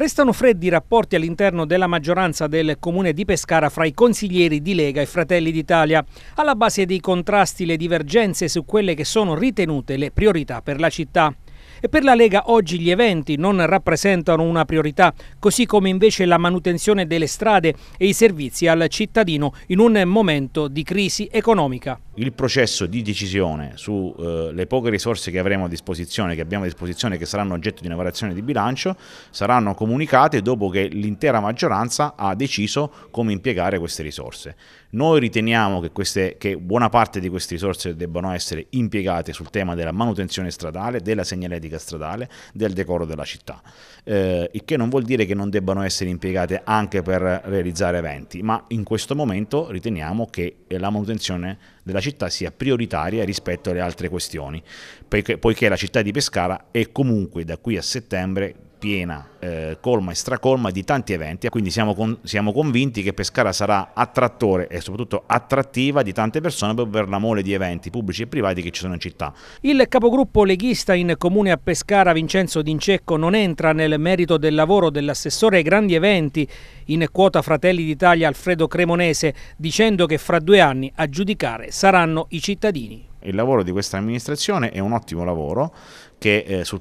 Restano freddi i rapporti all'interno della maggioranza del comune di Pescara fra i consiglieri di Lega e Fratelli d'Italia, alla base dei contrasti le divergenze su quelle che sono ritenute le priorità per la città. E per la Lega oggi gli eventi non rappresentano una priorità, così come invece la manutenzione delle strade e i servizi al cittadino in un momento di crisi economica. Il processo di decisione sulle eh, poche risorse che avremo a disposizione, che abbiamo a disposizione, che saranno oggetto di una variazione di bilancio, saranno comunicate dopo che l'intera maggioranza ha deciso come impiegare queste risorse. Noi riteniamo che, queste, che buona parte di queste risorse debbano essere impiegate sul tema della manutenzione stradale, della segnaletica politica stradale, del decoro della città. Eh, il che non vuol dire che non debbano essere impiegate anche per realizzare eventi, ma in questo momento riteniamo che la manutenzione della città sia prioritaria rispetto alle altre questioni, poiché, poiché la città di Pescara è comunque da qui a settembre piena, eh, colma e stracolma di tanti eventi, quindi siamo, con, siamo, convinti che Pescara sarà attrattore e soprattutto attrattiva di tante persone proprio per la mole di eventi pubblici e privati che ci sono in città. Il capogruppo leghista in comune a Pescara Vincenzo D'Incecco non entra nel merito del lavoro dell'assessore ai grandi eventi in quota Fratelli d'Italia Alfredo Cremonese dicendo che fra due anni a giudicare saranno i cittadini. Il lavoro di questa amministrazione è un ottimo lavoro che eh, su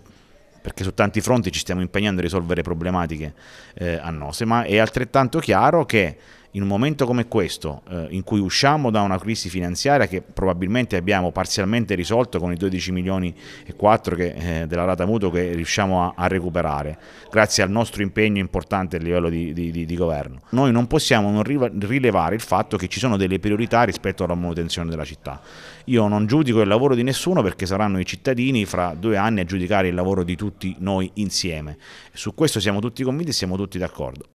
perché su tanti fronti ci stiamo impegnando a risolvere problematiche eh, annose, ma è altrettanto chiaro che in un momento come questo, eh, in cui usciamo da una crisi finanziaria che probabilmente abbiamo parzialmente risolto con i 12 milioni e 4 che, eh, della rata mutuo che riusciamo a, a, recuperare, grazie al nostro impegno importante a livello di, di, di governo, noi non possiamo non rilevare il fatto che ci sono delle priorità rispetto alla manutenzione della città. Io non giudico il lavoro di nessuno perché saranno i cittadini fra due anni a giudicare il lavoro di tutti noi insieme. Su questo siamo tutti convinti e siamo tutti d'accordo.